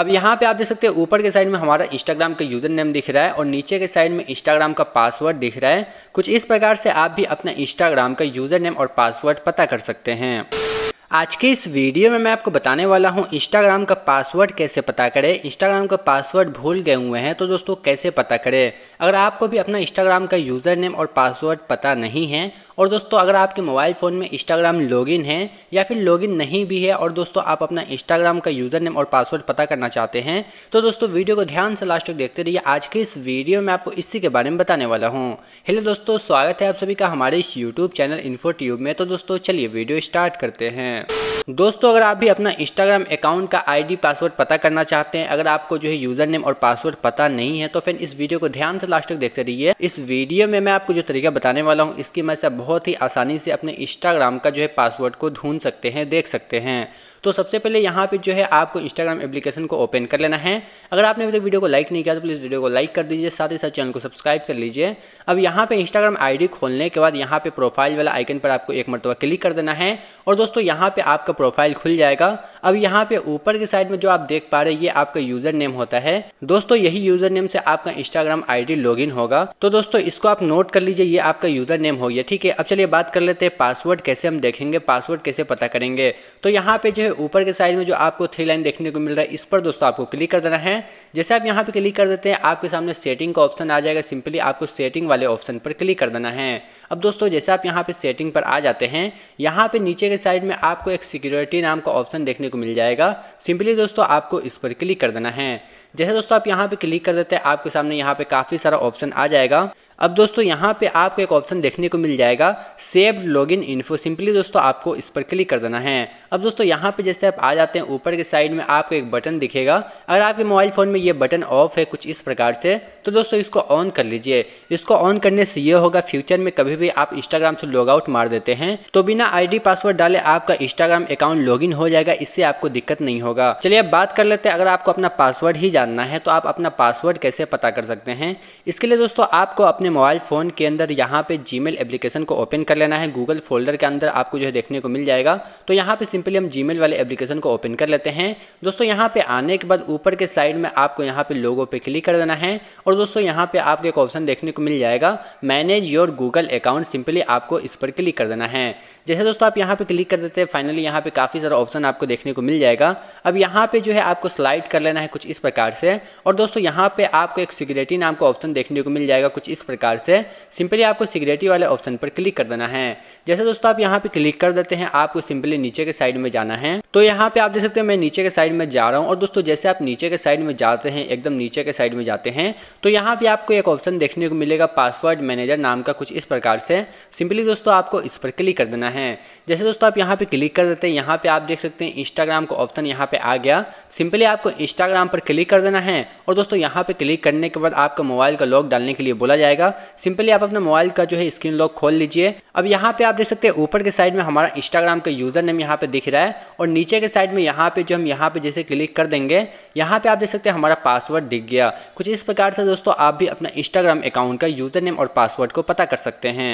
अब यहाँ पे आप देख सकते हैं ऊपर के साइड में हमारा इंस्टाग्राम का यूज़र नेम दिख रहा है और नीचे के साइड में इंस्टाग्राम का पासवर्ड दिख रहा है कुछ इस प्रकार से आप भी अपना इंस्टाग्राम का यूज़र नेम और पासवर्ड पता कर सकते हैं आज के इस वीडियो में मैं आपको बताने वाला हूं इंस्टाग्राम का पासवर्ड कैसे पता करें इंस्टाग्राम का पासवर्ड भूल गए हुए हैं तो दोस्तों कैसे पता करें अगर आपको भी अपना इंस्टाग्राम का यूज़र नेम और पासवर्ड पता नहीं है और दोस्तों अगर आपके मोबाइल फ़ोन में इंस्टाग्राम लॉगिन है या फिर लॉगिन नहीं भी है और दोस्तों आप अपना इंस्टाग्राम का यूज़र नेम और पासवर्ड पता करना चाहते हैं तो दोस्तों वीडियो को ध्यान से लास्ट तक देखते रहिए आज के इस वीडियो में आपको इसी के बारे में बताने वाला हूँ हेलो दोस्तों स्वागत है आप सभी का हमारे इस यूट्यूब चैनल इन्फो में तो दोस्तों चलिए वीडियो स्टार्ट करते हैं हैं दोस्तों अगर आप भी अपना इंस्टाग्राम अकाउंट का आईडी पासवर्ड पता करना चाहते हैं अगर आपको जो है यूजर नेम और पासवर्ड पता नहीं है तो फिर इस वीडियो को ध्यान से लास्ट तक देखते रहिए इस वीडियो में मैं आपको जो तरीका बताने वाला हूँ इसकी मदद से बहुत ही आसानी से अपने इंस्टाग्राम का जो है पासवर्ड को ढूंढ सकते हैं देख सकते हैं तो सबसे पहले यहाँ पे जो है आपको इंस्टाग्राम एप्लीकेशन को ओपन कर लेना है अगर आपने अभी तक वीडियो को लाइक नहीं किया तो प्लीज़ वीडियो को लाइक कर दीजिए साथ ही साथ चैनल को सब्सक्राइब कर लीजिए अब यहाँ पे इंस्टाग्राम आईडी खोलने के बाद यहाँ पे प्रोफाइल वाला आइकन पर आपको एक मरतबा क्लिक कर देना है और दोस्तों यहाँ पे आपका प्रोफाइल खुल जाएगा अब यहाँ पे ऊपर की साइड में जो आप देख पा रहे ये आपका यूजर नेम होता है दोस्तों यही यूजर नेम से आपका इंस्टाग्राम आई डी होगा तो दोस्तों इसको आप नोट कर लीजिए ये आपका यूजर नेम हो गया ठीक है अब चलिए बात कर लेते हैं पासवर्ड कैसे हम देखेंगे पासवर्ड कैसे पता करेंगे तो यहाँ पे जो है में ऊपर के साइड में जो आपको थ्री लाइन देखने को मिल रहा है इस पर दोस्तों आपको क्लिक कर देना है जैसे आप यहाँ पे क्लिक कर देते हैं आपके सामने सेटिंग का ऑप्शन आ जाएगा सिंपली आपको सेटिंग वाले ऑप्शन पर क्लिक कर देना है अब दोस्तों जैसे आप यहाँ पे सेटिंग पर आ जाते हैं यहाँ पे नीचे के साइड में आपको एक सिक्योरिटी नाम का ऑप्शन देखने को मिल जाएगा सिंपली दोस्तों आपको इस पर क्लिक कर देना है जैसे दोस्तों आप यहाँ पे क्लिक कर देते हैं आपके सामने यहाँ पे काफ़ी सारा ऑप्शन आ जाएगा अब दोस्तों यहाँ पे आपको एक ऑप्शन देखने को मिल जाएगा सेव्ड लॉगिन इन्फो सिंपली दोस्तों आपको इस पर क्लिक कर देना है अब दोस्तों यहाँ पे जैसे आप आ जाते हैं ऊपर के साइड में आपको एक बटन दिखेगा अगर आपके मोबाइल फ़ोन में ये बटन ऑफ है कुछ इस प्रकार से तो दोस्तों इसको ऑन कर लीजिए इसको ऑन करने से ये होगा फ्यूचर में कभी भी आप इंस्टाग्राम से लॉग आउट मार देते हैं तो बिना आई पासवर्ड डाले आपका इंस्टाग्राम अकाउंट लॉग हो जाएगा इससे आपको दिक्कत नहीं होगा चलिए अब बात कर लेते हैं अगर आपको अपना पासवर्ड ही जानना है तो आप अपना पासवर्ड कैसे पता कर सकते हैं इसके लिए दोस्तों आपको अपने अपने मोबाइल फ़ोन के अंदर यहाँ पे जीमेल एप्लीकेशन को ओपन कर लेना है गूगल फोल्डर के अंदर आपको जो है देखने को मिल जाएगा तो यहाँ पे सिंपली हम जीमेल वाले एप्लीकेशन को ओपन कर लेते हैं दोस्तों यहाँ पे आने के बाद ऊपर के साइड में आपको यहाँ पे लोगों पे क्लिक कर देना है और दोस्तों यहाँ पे आपको एक ऑप्शन देखने को मिल जाएगा manage your Google account simply आपको इस पर क्लिक कर देना है जैसे दोस्तों आप यहाँ पे क्लिक कर देते हैं फाइनली यहाँ पे काफ़ी सारा ऑप्शन आपको देखने को मिल जाएगा अब यहाँ पे जो है आपको स्लाइड कर लेना है कुछ इस प्रकार से और दोस्तों यहाँ पे आपको एक सिक्योरिटी नाम का ऑप्शन देखने को मिल जाएगा कुछ इस प्रकार प्रकार से सिंपली आपको सिगरेटी वाले ऑप्शन पर क्लिक कर देना है जैसे दोस्तों आप यहाँ पे क्लिक कर देते हैं आपको सिंपली नीचे के साइड में जाना है तो यहाँ पे आप देख सकते हैं मैं नीचे के साइड में जा रहा हूँ और दोस्तों जैसे आप नीचे के साइड में जाते हैं एकदम नीचे के साइड में जाते हैं तो यहाँ पे आपको एक ऑप्शन देखने को मिलेगा पासवर्ड मैनेजर नाम का कुछ इस प्रकार से सिंपली दोस्तों आपको इस पर क्लिक कर देना है जैसे दोस्तों आप यहाँ पे क्लिक कर देते हैं यहाँ पे आप देख सकते हैं इंस्टाग्राम का ऑप्शन यहाँ पे आ गया सिंपली आपको इंस्टाग्राम पर क्लिक कर देना है और दोस्तों यहाँ पे क्लिक करने के बाद आपका मोबाइल का लॉक डालने के लिए बोला जाएगा जाएगा सिंपली आप अपने मोबाइल का जो है स्क्रीन लॉक खोल लीजिए अब यहाँ पे आप देख सकते हैं ऊपर के साइड में हमारा इंस्टाग्राम का यूजर नेम यहाँ पे दिख रहा है और नीचे के साइड में यहाँ पे जो हम यहाँ पे जैसे क्लिक कर देंगे यहाँ पे आप देख सकते हैं हमारा पासवर्ड दिख गया कुछ इस प्रकार से दोस्तों आप भी अपना इंस्टाग्राम अकाउंट का यूजर नेम और पासवर्ड को पता कर सकते हैं